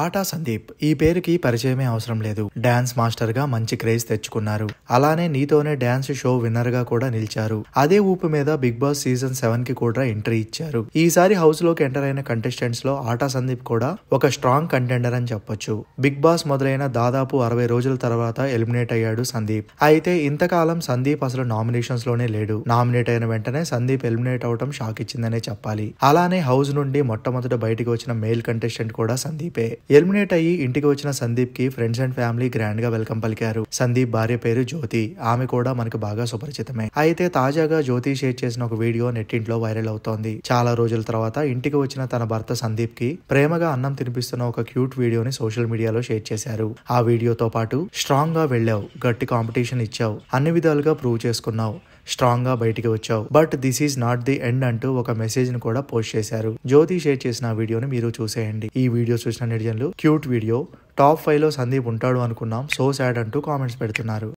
ఆటా సందీప్ ఈ పేరుకి పరిచయమే అవసరం లేదు డాన్స్ మాస్టర్ గా మంచి క్రేజ్ తెచ్చుకున్నారు అలానే నీతోనే డాన్స్ షో విన్నర్ గా కూడా నిలిచారు అదే ఊపు మీద బిగ్ బాస్ సీజన్ సెవెన్ కి కూడా ఎంట్రీ ఇచ్చారు ఈసారి హౌస్ లోకి ఎంటర్ అయిన కంటెస్టెంట్స్ లో ఆటా సందీప్ కూడా ఒక స్ట్రాంగ్ కంటెండర్ అని చెప్పొచ్చు బిగ్ బాస్ మొదలైన దాదాపు అరవై రోజుల తర్వాత ఎలిమినేట్ అయ్యాడు సందీప్ అయితే ఇంతకాలం సందీప్ అసలు నామినేషన్స్ లోనే లేడు నామినేట్ అయిన వెంటనే సందీప్ ఎలిమినేట్ అవడం షాక్ ఇచ్చిందనే చెప్పాలి అలానే హౌస్ నుండి మొట్టమొదట బయటకు వచ్చిన మేల్ కంటెస్టెంట్ కూడా సందీపే ఎలిమినేట్ అయ్యి ఇంటికి వచ్చిన సందీప్ కి ఫ్రెండ్స్ అండ్ ఫ్యామిలీ గ్రాండ్ గా వెల్కమ్ పలికారు సందీప్ భార్య పేరు జ్యోతి ఆమె కూడా మనకు బాగా సుపరిచితమే అయితే తాజాగా జ్యోతి షేర్ చేసిన ఒక వీడియో నెట్టింట్లో వైరల్ అవుతోంది చాలా రోజుల తర్వాత ఇంటికి వచ్చిన తన భర్త సందీప్ కి ప్రేమగా అన్నం తినిపిస్తున్న ఒక క్యూట్ వీడియోని సోషల్ మీడియాలో షేర్ చేశారు ఆ వీడియోతో పాటు స్ట్రాంగ్ గా వెళ్ళావు గట్టి కాంపిటీషన్ ఇచ్చావు అన్ని విధాలుగా ప్రూవ్ చేసుకున్నావు స్ట్రాంగ్ గా బయటికి వచ్చావు but this is not the end అంటూ ఒక మెసేజ్ ని కూడా పోస్ట్ చేశారు జ్యోతి షేర్ చేసిన వీడియోని మీరు చూసేయండి ఈ వీడియో చూసిన కంపారిజన్లు క్యూట్ వీడియో టాప్ ఫైవ్లో సందీప్ ఉంటాడు అనుకున్నాం సో సాడ్ అంటూ కామెంట్స్ పెడుతున్నారు